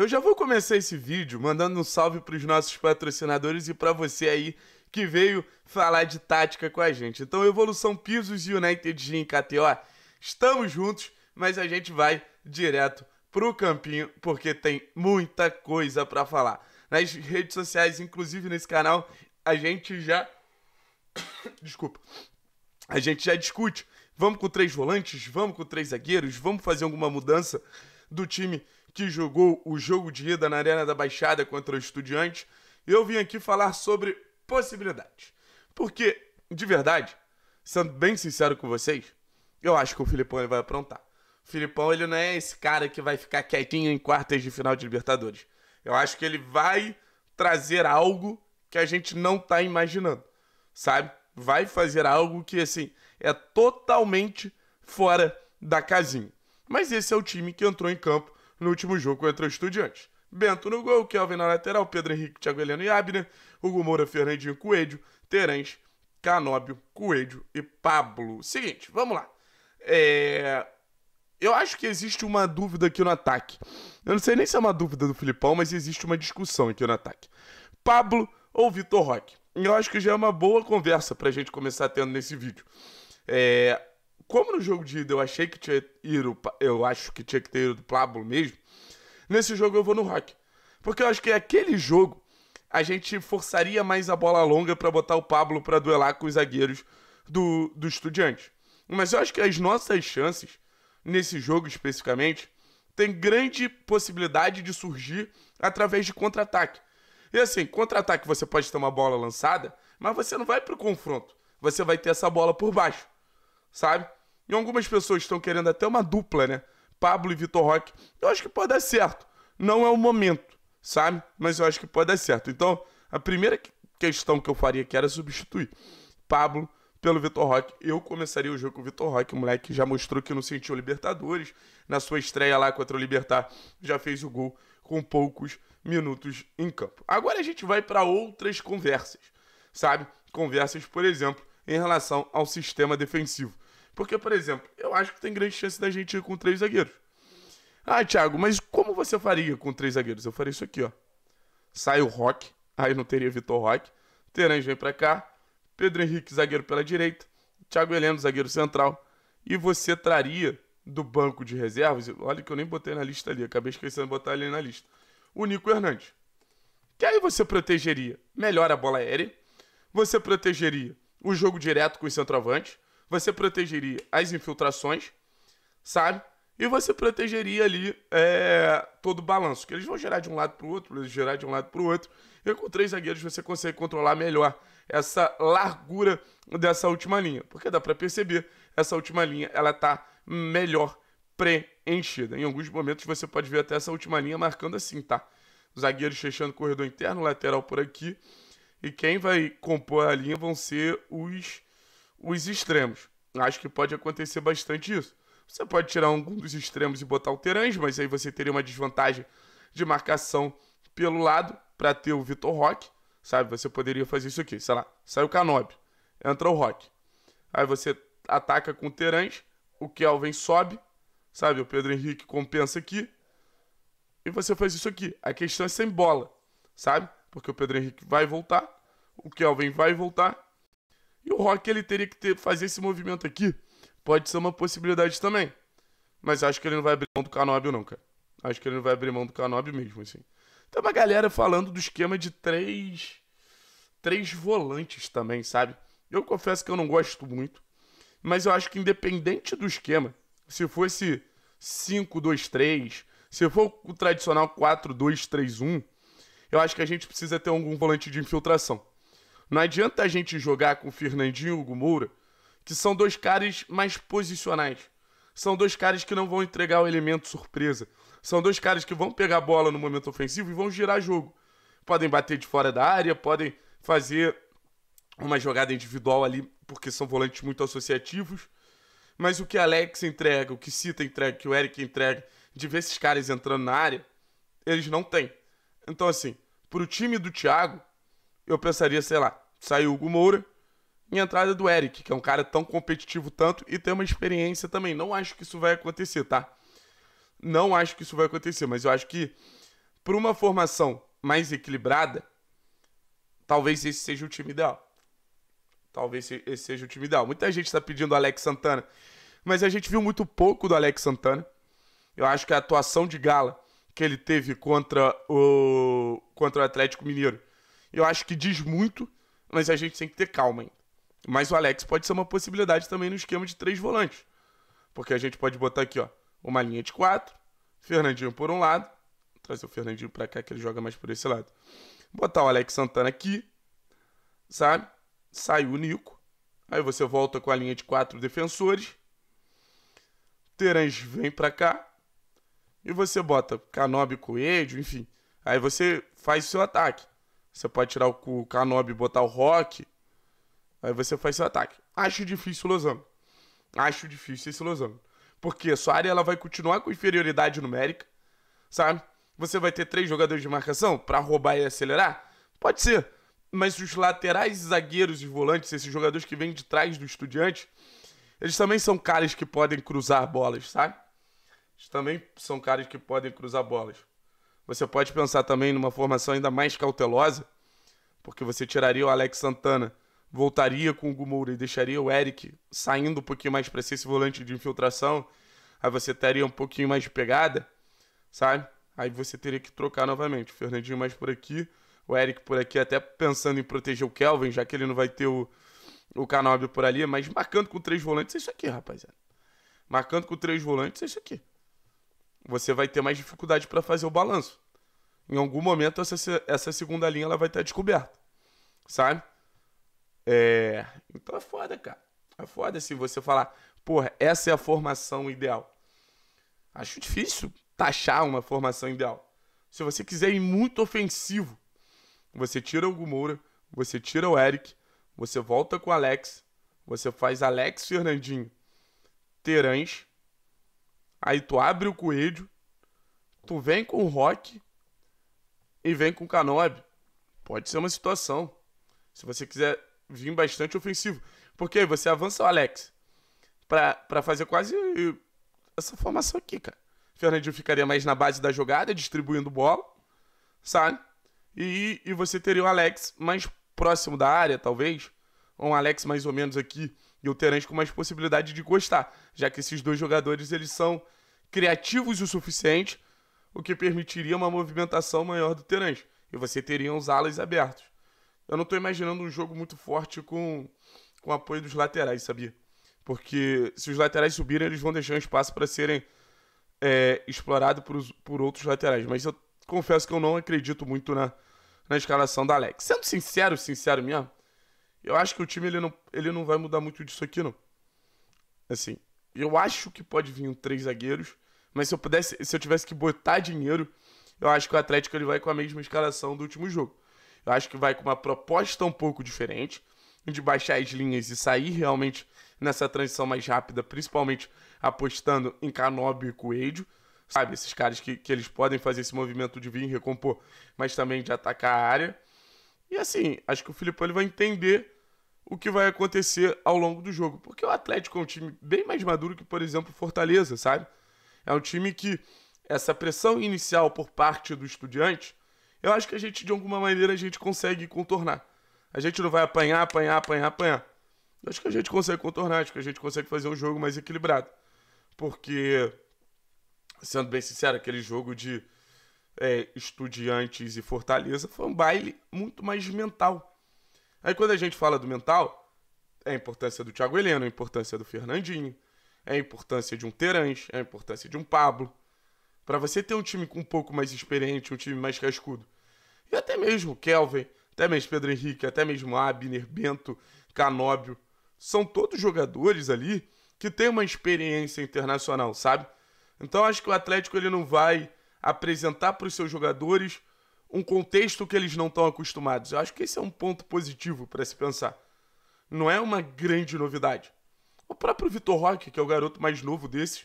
Eu já vou começar esse vídeo mandando um salve para os nossos patrocinadores e para você aí que veio falar de tática com a gente. Então, Evolução Pisos United Gym KTO, estamos juntos, mas a gente vai direto pro campinho porque tem muita coisa para falar. Nas redes sociais, inclusive nesse canal, a gente já Desculpa. A gente já discute. Vamos com três volantes, vamos com três zagueiros, vamos fazer alguma mudança do time que jogou o jogo de ida na Arena da Baixada contra o Estudiante, eu vim aqui falar sobre possibilidades. Porque, de verdade, sendo bem sincero com vocês, eu acho que o Filipão ele vai aprontar. O Filipão ele não é esse cara que vai ficar quietinho em quartas de final de Libertadores. Eu acho que ele vai trazer algo que a gente não tá imaginando, sabe? Vai fazer algo que, assim, é totalmente fora da casinha. Mas esse é o time que entrou em campo no último jogo contra o Estudiantes. Bento no gol, Kelvin na lateral, Pedro Henrique, Thiago Heleno e Abner, Hugo Moura, Fernandinho, Coelho, Terence, Canóbio, Coelho e Pablo. Seguinte, vamos lá. É... Eu acho que existe uma dúvida aqui no ataque. Eu não sei nem se é uma dúvida do Filipão, mas existe uma discussão aqui no ataque. Pablo ou Vitor Roque? Eu acho que já é uma boa conversa pra gente começar tendo nesse vídeo. É como no jogo de ida eu achei que tinha ido, eu acho que tinha que ter ido do Pablo mesmo, nesse jogo eu vou no Rock. Porque eu acho que aquele jogo a gente forçaria mais a bola longa para botar o Pablo para duelar com os zagueiros do, do Estudiantes. Mas eu acho que as nossas chances, nesse jogo especificamente, tem grande possibilidade de surgir através de contra-ataque. E assim, contra-ataque você pode ter uma bola lançada, mas você não vai para o confronto. Você vai ter essa bola por baixo, sabe? E algumas pessoas estão querendo até uma dupla, né? Pablo e Vitor Roque. Eu acho que pode dar certo. Não é o momento, sabe? Mas eu acho que pode dar certo. Então, a primeira questão que eu faria aqui era substituir Pablo pelo Vitor Roque. Eu começaria o jogo com o Vitor Roque, o moleque que já mostrou que não sentiu Libertadores. Na sua estreia lá contra o Libertar, já fez o gol com poucos minutos em campo. Agora a gente vai para outras conversas, sabe? Conversas, por exemplo, em relação ao sistema defensivo. Porque, por exemplo, eu acho que tem grande chance da gente ir com três zagueiros. Ah, Thiago, mas como você faria com três zagueiros? Eu faria isso aqui, ó. Sai o Rock, aí não teria Vitor Roque. Terãs vem para cá. Pedro Henrique, zagueiro pela direita. Thiago Heleno, zagueiro central. E você traria do banco de reservas, olha que eu nem botei na lista ali, acabei esquecendo de botar ele na lista. O Nico Hernandes. Que aí você protegeria melhor a bola aérea, você protegeria o jogo direto com os centroavantes, você protegeria as infiltrações, sabe? E você protegeria ali é, todo o balanço, que eles vão gerar de um lado para o outro, eles gerar de um lado para o outro. E com três zagueiros você consegue controlar melhor essa largura dessa última linha, porque dá para perceber essa última linha ela tá melhor preenchida. Em alguns momentos você pode ver até essa última linha marcando assim, tá? Os zagueiros fechando o corredor interno, lateral por aqui. E quem vai compor a linha vão ser os os extremos. Acho que pode acontecer bastante isso. Você pode tirar algum dos extremos e botar o Terãs, mas aí você teria uma desvantagem de marcação pelo lado para ter o Vitor Roque, sabe? Você poderia fazer isso aqui, sei lá, sai o Canobi, entra o Roque. Aí você ataca com o Terãs, o Kelvin sobe, sabe? O Pedro Henrique compensa aqui e você faz isso aqui. A questão é sem bola, sabe? Porque o Pedro Henrique vai voltar, o Kelvin vai voltar e o Rock ele teria que ter, fazer esse movimento aqui. Pode ser uma possibilidade também. Mas acho que ele não vai abrir mão do canob não, cara. Acho que ele não vai abrir mão do canob mesmo, assim. Tem uma galera falando do esquema de três. Três volantes também, sabe? Eu confesso que eu não gosto muito. Mas eu acho que independente do esquema, se fosse 5-2-3, se for o tradicional 4-2-3-1, eu acho que a gente precisa ter algum volante de infiltração. Não adianta a gente jogar com o Fernandinho e o Hugo que são dois caras mais posicionais. São dois caras que não vão entregar o elemento surpresa. São dois caras que vão pegar a bola no momento ofensivo e vão girar jogo. Podem bater de fora da área, podem fazer uma jogada individual ali, porque são volantes muito associativos. Mas o que Alex entrega, o que Cita entrega, o que o Eric entrega, de ver esses caras entrando na área, eles não têm. Então, assim, pro time do Thiago, eu pensaria, sei lá, saiu o Hugo Moura. E a entrada do Eric, que é um cara tão competitivo tanto e tem uma experiência também. Não acho que isso vai acontecer, tá? Não acho que isso vai acontecer, mas eu acho que para uma formação mais equilibrada, talvez esse seja o time ideal. Talvez esse seja o time ideal. Muita gente está pedindo o Alex Santana, mas a gente viu muito pouco do Alex Santana. Eu acho que a atuação de gala que ele teve contra o contra o Atlético Mineiro, eu acho que diz muito mas a gente tem que ter calma, hein? Mas o Alex pode ser uma possibilidade também no esquema de três volantes. Porque a gente pode botar aqui, ó, uma linha de quatro, Fernandinho por um lado, Vou trazer o Fernandinho para cá que ele joga mais por esse lado. Botar o Alex Santana aqui, sabe? Sai o Nico. Aí você volta com a linha de quatro defensores. Terãs vem para cá. E você bota Canobi, Coelho, enfim. Aí você faz seu ataque. Você pode tirar o Canob e botar o Rock. Aí você faz seu ataque. Acho difícil o Losango. Acho difícil esse Losango. Porque a sua área ela vai continuar com inferioridade numérica, sabe? Você vai ter três jogadores de marcação para roubar e acelerar? Pode ser. Mas os laterais, zagueiros e volantes, esses jogadores que vêm de trás do estudante, eles também são caras que podem cruzar bolas, sabe? Eles também são caras que podem cruzar bolas. Você pode pensar também numa formação ainda mais cautelosa, porque você tiraria o Alex Santana, voltaria com o Gumoura e deixaria o Eric saindo um pouquinho mais para ser esse volante de infiltração. Aí você teria um pouquinho mais de pegada, sabe? Aí você teria que trocar novamente. O Fernandinho mais por aqui, o Eric por aqui, até pensando em proteger o Kelvin, já que ele não vai ter o, o Canobio por ali, mas marcando com três volantes é isso aqui, rapaziada. Marcando com três volantes é isso aqui. Você vai ter mais dificuldade para fazer o balanço. Em algum momento, essa, essa segunda linha ela vai estar descoberta, sabe? É... Então é foda, cara. É foda se você falar, porra, essa é a formação ideal. Acho difícil taxar uma formação ideal. Se você quiser ir muito ofensivo, você tira o Gumoura, você tira o Eric, você volta com o Alex, você faz Alex Fernandinho, Terãs, aí tu abre o Coelho, tu vem com o Rock, e vem com Canob. Pode ser uma situação. Se você quiser vir bastante ofensivo. Porque aí você avança o Alex para fazer quase essa formação aqui, cara. Fernandinho ficaria mais na base da jogada, distribuindo bola, sabe? E, e você teria o Alex mais próximo da área, talvez. Um Alex mais ou menos aqui e o Terence com mais possibilidade de gostar, já que esses dois jogadores eles são criativos o suficiente o que permitiria uma movimentação maior do Terãs, e você teria os alas abertos. Eu não estou imaginando um jogo muito forte com, com apoio dos laterais, sabia? Porque se os laterais subirem, eles vão deixar um espaço para serem é, explorados por, por outros laterais. Mas eu confesso que eu não acredito muito na, na escalação da Alex. Sendo sincero, sincero mesmo, eu acho que o time ele não, ele não vai mudar muito disso aqui, não. Assim, eu acho que pode vir três zagueiros mas se eu pudesse, se eu tivesse que botar dinheiro, eu acho que o Atlético ele vai com a mesma escalação do último jogo. Eu acho que vai com uma proposta um pouco diferente, de baixar as linhas e sair realmente nessa transição mais rápida, principalmente apostando em Canobi e Coelho. Sabe, esses caras que, que eles podem fazer esse movimento de vir recompor, mas também de atacar a área. E assim, acho que o Filipão ele vai entender o que vai acontecer ao longo do jogo. Porque o Atlético é um time bem mais maduro que, por exemplo, Fortaleza, sabe? É um time que essa pressão inicial por parte do estudiante, eu acho que a gente, de alguma maneira, a gente consegue contornar. A gente não vai apanhar, apanhar, apanhar, apanhar. Eu acho que a gente consegue contornar, acho que a gente consegue fazer um jogo mais equilibrado. Porque, sendo bem sincero, aquele jogo de é, estudiantes e Fortaleza foi um baile muito mais mental. Aí quando a gente fala do mental, é a importância do Thiago Heleno, a importância do Fernandinho, é a importância de um Terãs, é a importância de um Pablo. Para você ter um time com um pouco mais experiente, um time mais cascudo. E até mesmo Kelvin, até mesmo Pedro Henrique, até mesmo Abner, Bento, Canóbio. São todos jogadores ali que têm uma experiência internacional, sabe? Então acho que o Atlético ele não vai apresentar para os seus jogadores um contexto que eles não estão acostumados. Eu acho que esse é um ponto positivo para se pensar. Não é uma grande novidade. O próprio Vitor Roque, que é o garoto mais novo desses,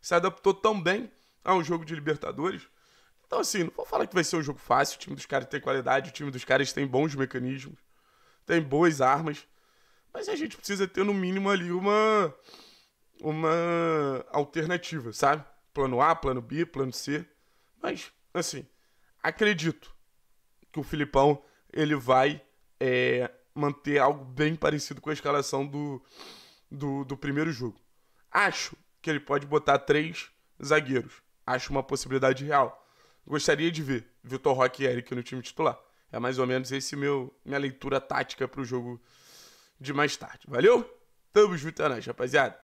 se adaptou tão bem a um jogo de Libertadores. Então, assim, não vou falar que vai ser um jogo fácil. O time dos caras tem qualidade, o time dos caras tem bons mecanismos, tem boas armas. Mas a gente precisa ter, no mínimo, ali uma, uma alternativa, sabe? Plano A, plano B, plano C. Mas, assim, acredito que o Filipão ele vai é, manter algo bem parecido com a escalação do do, do primeiro jogo. Acho que ele pode botar três zagueiros. Acho uma possibilidade real. Gostaria de ver Vitor Roque e Eric no time titular. É mais ou menos esse meu minha leitura tática para o jogo de mais tarde. Valeu? Tamo junto, é nóis, rapaziada.